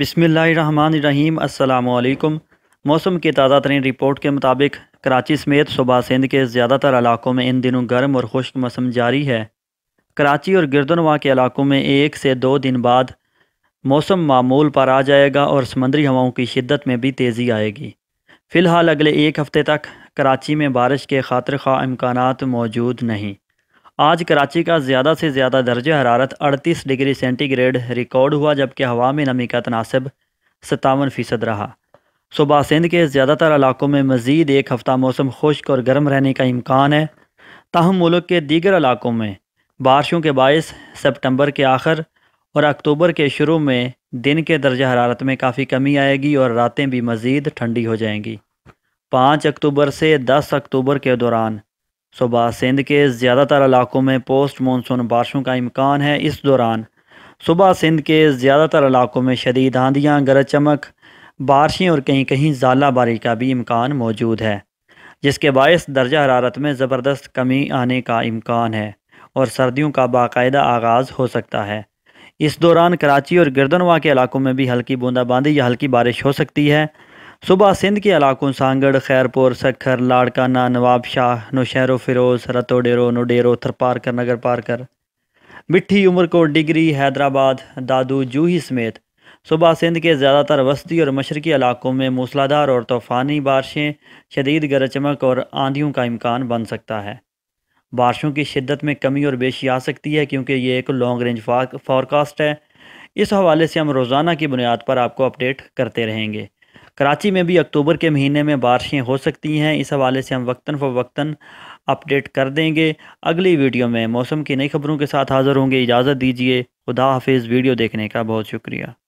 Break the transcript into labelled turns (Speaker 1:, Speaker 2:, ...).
Speaker 1: बिसमीम् अल्लाम मौसम की ताज़ा तरीन रिपोर्ट के मुताबिक कराची समेत सुबह सिंध के ज़्यादातर इलाकों में इन दिनों गर्म और खुश्क मौसम जारी है कराची और गिरदनवा के इलाकों में एक से दो दिन बाद मौसम मामूल पर आ जाएगा और समंदरी हवाओं की शिद्दत में भी तेज़ी आएगी फ़िलहाल अगले एक हफ़्ते तक कराची में बारिश के खातर खा इम्कान मौजूद नहीं आज कराची का ज़्यादा से ज़्यादा दर्ज हरारत 38 डिग्री सेंटीग्रेड रिकॉर्ड हुआ जबकि हवा में नमी का तनासब सतावन फ़ीसद रहा सुबह सिंध के ज़्यादातर इलाकों में मज़ीद एक हफ़्ता मौसम खुश्क और गर्म रहने का इम्कान है ताहम मुल्क के दीगर इलाकों में बारिशों के बायस सेप्टंबर के आखिर और अक्टूबर के शुरू में दिन के दर्ज हरारत में काफ़ी कमी आएगी और रातें भी मज़ीद ठंडी हो जाएंगी पाँच अक्टूबर से दस अक्टूबर के दौरान सुबह सिंध के ज़्यादातर इलाकों में पोस्ट मानसून बारिशों का इम्कान है इस दौरान सुबह सिंध के ज़्यादातर इलाकों में शदीद आंधियाँ गरज चमक बारिशें और कहीं कहीं ज़ाला बारी का भी इम्कान मौजूद है जिसके बायस दर्जा हरारत में ज़बरदस्त कमी आने का इम्कान है और सर्दियों का बाकायदा आगाज़ हो सकता है इस दौरान कराची और गर्दनवा के इलाकों में भी हल्की बूंदाबांदी या हल्की बारिश हो सकती है सुबह सिंध के इलाकों सांगड़ खैरपुर सखर लाड़काना नवाब शाह नौशहरो फिरोज रतोडेरो नोडेरो थरपारकर नगर पारकर मिट्टी उमरकोट डिगरी हैदराबाद दादू जूही समेत सुबह सिंध के ज़्यादातर वस्ती और मशरकी इलाकों में मूसलाधार और तूफ़ानी बारिशें शदीद गरज चमक और आंधियों का इम्कान बन सकता है बारिशों की शिद्दत में कमी और बेशी आ सकती है क्योंकि ये एक लॉन्ग रेंज फॉरकास्ट है इस हवाले से हम रोज़ाना की बुनियाद पर आपको अपडेट करते रहेंगे कराची में भी अक्टूबर के महीने में बारिशें हो सकती हैं इस हवाले से हम वक्ता फ़वक्ता अपडेट कर देंगे अगली वीडियो में मौसम की नई खबरों के साथ हाज़िर होंगे इजाज़त दीजिए खुदा हाफिज़ वीडियो देखने का बहुत शुक्रिया